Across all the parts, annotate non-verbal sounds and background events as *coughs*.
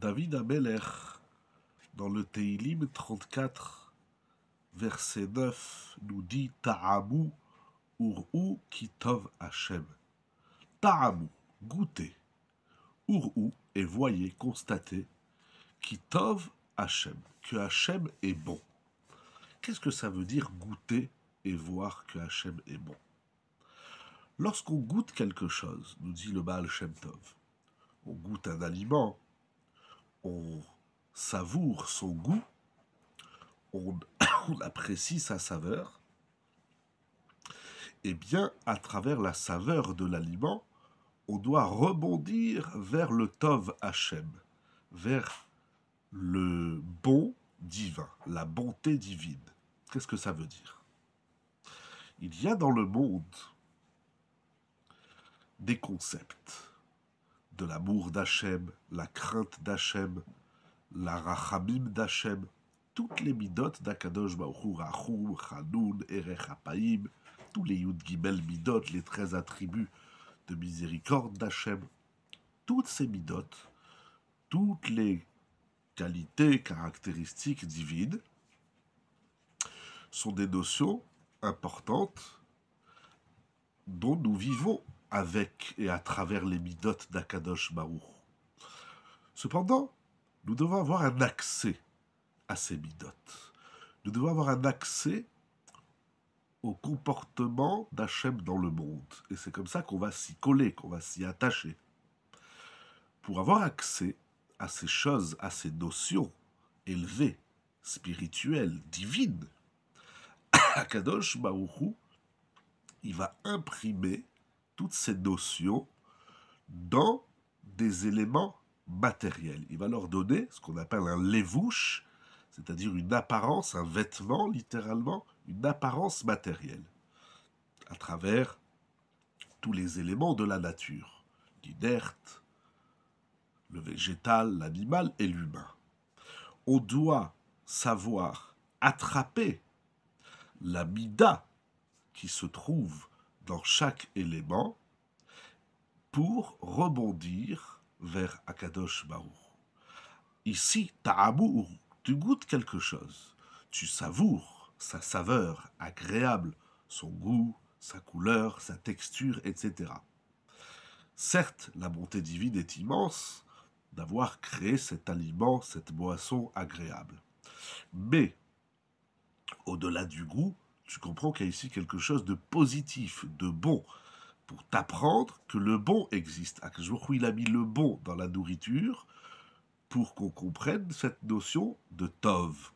David Abeler, dans le Teilim 34, verset 9, nous dit Ta'amu ur'u kitov Hashem. Ta'amu, goûtez. Ur'u et voyez, constatez. Kitov Hashem, que Hachem est bon. Qu'est-ce que ça veut dire goûter et voir que Hachem est bon Lorsqu'on goûte quelque chose, nous dit le Baal Shem Tov, on goûte un aliment, savoure son goût, on, *coughs* apprécie sa saveur, et eh bien, à travers la saveur de l'aliment, on doit rebondir vers le Tov Hachem, vers le bon divin, la bonté divine. Qu'est-ce que ça veut dire Il y a dans le monde des concepts de l'amour d'Hachem, la crainte d'Hachem, la rachamim d'Hachem, toutes les midotes d'Akadosh Baruchu, Rachou, Hanoun, Erech tous les Yud Gimel midot, les 13 attributs de miséricorde d'Hachem, toutes ces midotes, toutes les qualités, caractéristiques divines, sont des notions importantes dont nous vivons avec et à travers les midotes d'Akadosh Baruch. Cependant, nous devons avoir un accès à ces midotes. Nous devons avoir un accès au comportement d'Hachem dans le monde. Et c'est comme ça qu'on va s'y coller, qu'on va s'y attacher. Pour avoir accès à ces choses, à ces notions élevées, spirituelles, divines, *coughs* Akadosh Baruch il va imprimer toutes ces notions dans des éléments matériels. Il va leur donner ce qu'on appelle un levouche, c'est-à-dire une apparence, un vêtement littéralement, une apparence matérielle, à travers tous les éléments de la nature, l'inerte, le végétal, l'animal et l'humain. On doit savoir attraper la qui se trouve dans chaque élément pour rebondir vers Akadosh Baruch. Ici, amour, tu goûtes quelque chose, tu savoures sa saveur agréable, son goût, sa couleur, sa texture, etc. Certes, la bonté divine est immense d'avoir créé cet aliment, cette boisson agréable. Mais, au-delà du goût, tu comprends qu'il y a ici quelque chose de positif, de bon, pour t'apprendre que le bon existe. À jour il a mis le bon dans la nourriture pour qu'on comprenne cette notion de Tov.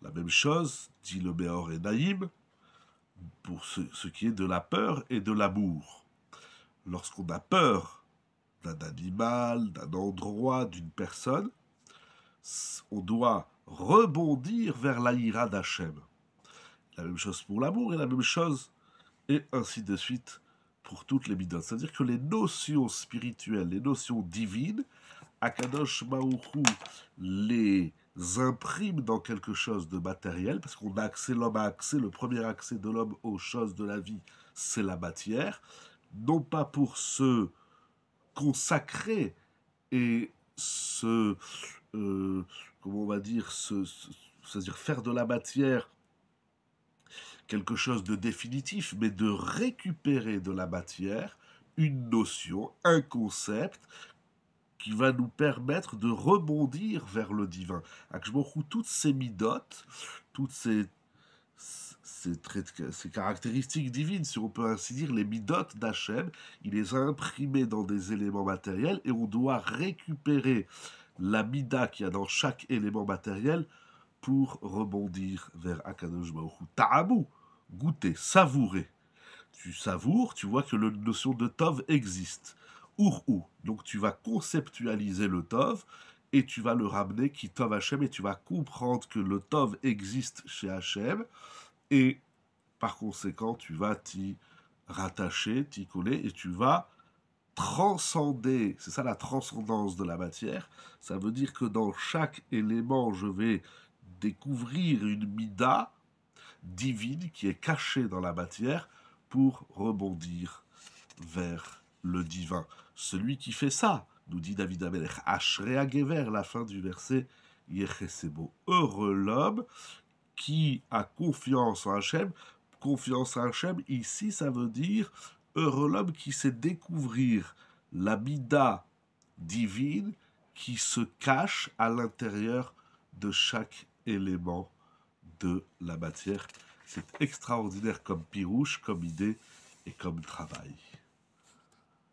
La même chose, dit le Béor et Naïm, pour ce, ce qui est de la peur et de l'amour. Lorsqu'on a peur d'un animal, d'un endroit, d'une personne, on doit rebondir vers l'Aïra d'Hachem la même chose pour l'amour et la même chose, et ainsi de suite pour toutes les bidonnes. C'est-à-dire que les notions spirituelles, les notions divines, Akadosh Maourou les imprime dans quelque chose de matériel, parce qu'on a accès, l'homme a accès, le premier accès de l'homme aux choses de la vie, c'est la matière, non pas pour se consacrer et se, euh, comment on va dire, se, c'est-à-dire faire de la matière quelque chose de définitif, mais de récupérer de la matière une notion, un concept qui va nous permettre de rebondir vers le divin. Akshboku, toutes ces midotes, toutes ces, ces caractéristiques divines, si on peut ainsi dire, les midotes d'Hachem, il les a imprimées dans des éléments matériels et on doit récupérer la mida qu'il y a dans chaque élément matériel pour rebondir vers Akadosh Baruch goûter, savourer. Tu savoures, tu vois que la notion de Tov existe. Ourou, Donc tu vas conceptualiser le Tov et tu vas le ramener qui Tov Hachem et tu vas comprendre que le Tov existe chez Hachem et par conséquent tu vas t'y rattacher, t'y coller et tu vas transcender, c'est ça la transcendance de la matière, ça veut dire que dans chaque élément, je vais découvrir une mida divine qui est cachée dans la matière pour rebondir vers le divin. Celui qui fait ça, nous dit David à Ashreage vers la fin du verset Yechesebo. Heureux l'homme qui a confiance en Hachem. Confiance en Hachem, ici, ça veut dire heureux l'homme qui sait découvrir la mida divine qui se cache à l'intérieur de chaque élément de la matière. C'est extraordinaire comme pirouche, comme idée et comme travail.